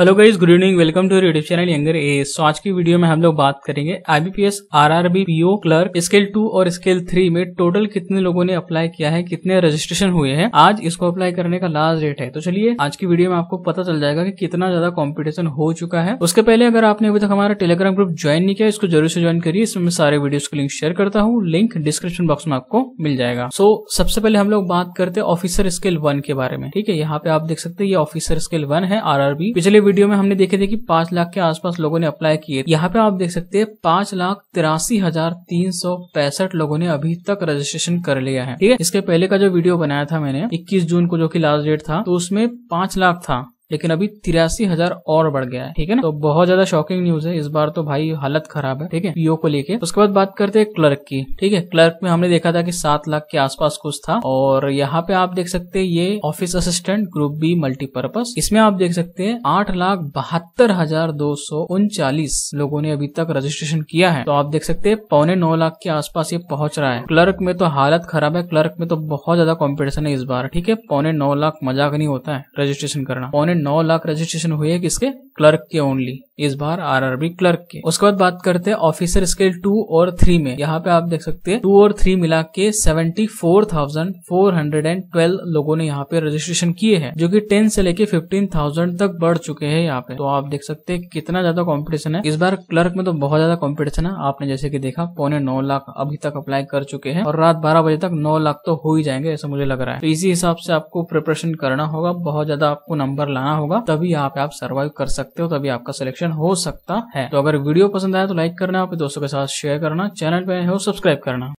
hello guys good evening welcome to YouTube channel younger ए so आज की video में हम लोग बात करेंगे IBPS RRB PO clerk scale two और स्केल थ्री में टोटल कितने लोगों ने अप्लाई किया है कितने रजिस्ट्रेशन हुए हैं आज इसको अप्लाई करने का लास्ट डेट है तो चलिए आज की वीडियो में आपको पता चल जाएगा कि कितना ज्यादा कॉम्पिटिशन हो चुका है उसके पहले अगर आपने अभी तक हमारा टेलीग्राम ग्रुप ज्वाइन नहीं किया इसको जरूर से ज्वाइन करिए इसमें मैं सारे वीडियो को लिंक शेयर करता हूँ लिंक डिस्क्रिप्शन बॉक्स में आपको मिल जाएगा सो सबसे पहले हम लोग बात करते हैं ऑफिसर स्केल वन के बारे में ठीक है यहाँ पे आप देख सकते हैं ये ऑफिसर स्केल वन है आर पिछले वीडियो में हमने देखे थे कि पांच लाख के आसपास लोगों ने अप्लाई किए यहाँ पे आप देख सकते हैं पांच लाख तिरासी हजार तीन सौ पैंसठ लोगों ने अभी तक रजिस्ट्रेशन कर लिया है ठीक है इसके पहले का जो वीडियो बनाया था मैंने इक्कीस जून को जो की लास्ट डेट था तो उसमें पांच लाख था लेकिन अभी तिरासी हजार और बढ़ गया है ठीक है ना तो बहुत ज्यादा शॉकिंग न्यूज है इस बार तो भाई हालत खराब है ठीक है पीओ को लेके उसके बाद बात करते हैं क्लर्क की ठीक है क्लर्क में हमने देखा था कि सात लाख के आसपास कुछ था और यहाँ पे आप देख सकते हैं ये office assistant group B multipurpose इसमें आप देख सकते हैं आठ लाख बहत्तर हजार दो सौ उनचालीस लोगों ने अभी तक रजिस्ट्रेशन किया है तो आप देख सकते हैं पौने नौ लाख के आसपास ये पहुंच रहा है क्लर्क में तो हालत खराब है क्लर्क में तो बहुत ज्यादा कॉम्पिटिशन है इस बार ठीक है पौने नौ लाख मजाक नहीं होता है रजिस्ट्रेशन करना पौने नौ लाख रजिस्ट्रेशन हुई है किसके क्लर्क के ओनली इस बार आरआरबी क्लर्क के उसके बाद बात करते हैं ऑफिसर स्केल टू और थ्री में यहाँ पे आप देख सकते हैं टू और थ्री मिला के seventy four thousand four hundred and twelve लोगों ने यहाँ पे रजिस्ट्रेशन किए हैं जो कि टेन से लेके फिफ्टीन थाउजेंड तक बढ़ चुके हैं यहाँ पे तो आप देख सकते हैं कितना ज्यादा कॉम्पिटिशन है इस बार क्लर्क में तो बहुत ज्यादा कॉम्पिटिशन है आपने जैसे की देखा पौने नौ लाख अभी तक अप्लाई कर चुके हैं और रात बारह बजे तक नौ लाख तो हो ही जाएंगे ऐसा मुझे लग रहा है तो इसी हिसाब से आपको प्रिपरेशन करना होगा बहुत ज्यादा आपको नंबर लाना होगा तभी यहाँ पे आप सर्वाइव कर सकते हो तभी आपका सिलेक्शन हो सकता है तो अगर वीडियो पसंद आया तो लाइक करना अपने दोस्तों के साथ शेयर करना चैनल पे हो सब्सक्राइब करना